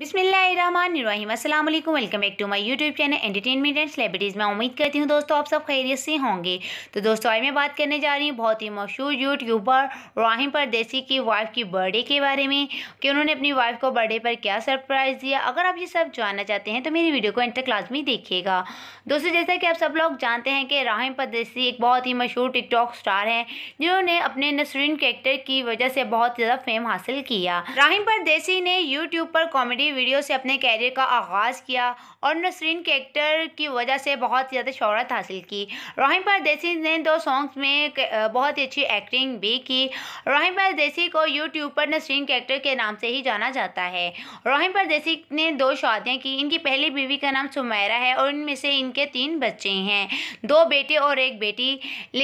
बिसमीम अल्लाम welcome back to my YouTube channel entertainment and celebrities मैं उम्मीद करती हूँ दोस्तों आप सब खैरियत से होंगे तो दोस्तों आज मैं बात करने जा रही हूँ बहुत ही मशहूर यूट्यूबर राहिम परदेसी की वाइफ की बर्थडे के बारे में कि उन्होंने अपनी वाइफ को बर्थडे पर क्या सरप्राइज़ दिया अगर आप ये सब जानना चाहते हैं तो मेरी वीडियो को इंटर क्लास में देखिएगा दोस्तों जैसा कि आप सब लोग जानते हैं कि राहिम परदेसी एक बहुत ही मशहूर टिकटॉक स्टार हैं जिन्होंने अपने नसरीन कैरेक्टर की वजह से बहुत ज़्यादा फेम हासिल किया राहिम परदेसी ने यूट्यूब पर कॉमेडी कॉमेडी वीडियो से अपने कैरियर का आगाज़ किया और नसरीन के एक्टर की वजह से बहुत ज़्यादा शहरत हासिल की पर परदेसी ने दो सॉन्ग्स में बहुत ही अच्छी एक्टिंग भी की पर परदेसी को यूट्यूब पर नसरीन के एक्टर के नाम से ही जाना जाता है पर परदेसी ने दो शादियाँ की इनकी पहली बीवी का नाम सुमैरा है और इनमें से इनके तीन बच्चे हैं दो बेटे और एक बेटी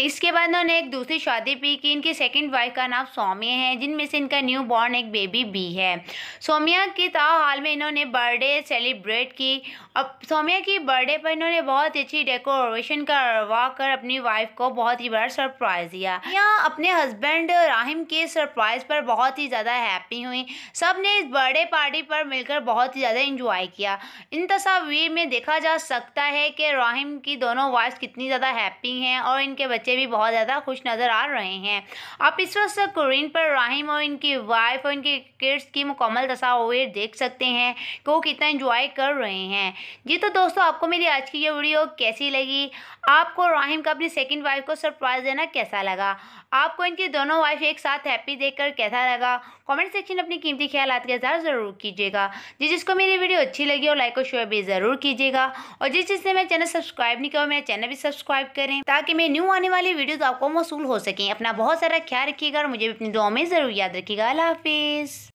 इसके बाद उन्होंने एक दूसरी शादी भी की इनकी सेकेंड वाइफ का नाम सौम्य है जिनमें से इनका न्यू बॉर्न एक बेबी भी है सोमिया की ता साल में इन्होंने बर्थडे सेलिब्रेट की अब सोमिया की बर्थडे पर इन्होंने बहुत अच्छी डेकोरेशन करवा कर अपनी वाइफ को बहुत ही बड़ा सरप्राइज़ दिया यहाँ अपने हस्बैंड राहिम के सरप्राइज़ पर बहुत ही ज़्यादा हैप्पी हुई सब ने इस बर्थडे पार्टी पर मिलकर बहुत ही ज़्यादा इंजॉय किया इन तस्वीर में देखा जा सकता है कि राहिम की दोनों वाइफ कितनी ज़्यादा हैप्पी हैं और इनके बच्चे भी बहुत ज़्यादा खुश नज़र आ रहे हैं आप इस वक्त स्क्रीन पर राहिम और इनकी वाइफ और इनके किड्स की मुकम्मल तस्वीर देख सकते करते हैं कि वो कितना इन्जॉय कर रहे हैं जी तो दोस्तों आपको मेरी आज की ये वीडियो कैसी लगी आपको राहिम का अपनी सेकेंड वाइफ को सरप्राइज़ देना कैसा लगा आपको इनकी दोनों वाइफ एक साथ हैप्पी देखकर कैसा लगा कमेंट सेक्शन में अपनी कीमती ख्याल के साथ ज़रूर कीजिएगा जी जिसको मेरी वीडियो अच्छी लगी हो लाइक और शेयर भी ज़रूर कीजिएगा और जिस जिसने मैं चैनल सब्सक्राइब नहीं किया मेरा चैनल भी सब्सक्राइब करें ताकि मेरी न्यू आने वाली वीडियोज़ आपको मौसू हो सकें अपना बहुत सारा ख्याल रखिएगा और मुझे अपनी दुआ में ज़रूर याद रखिएगा अला हाफिज़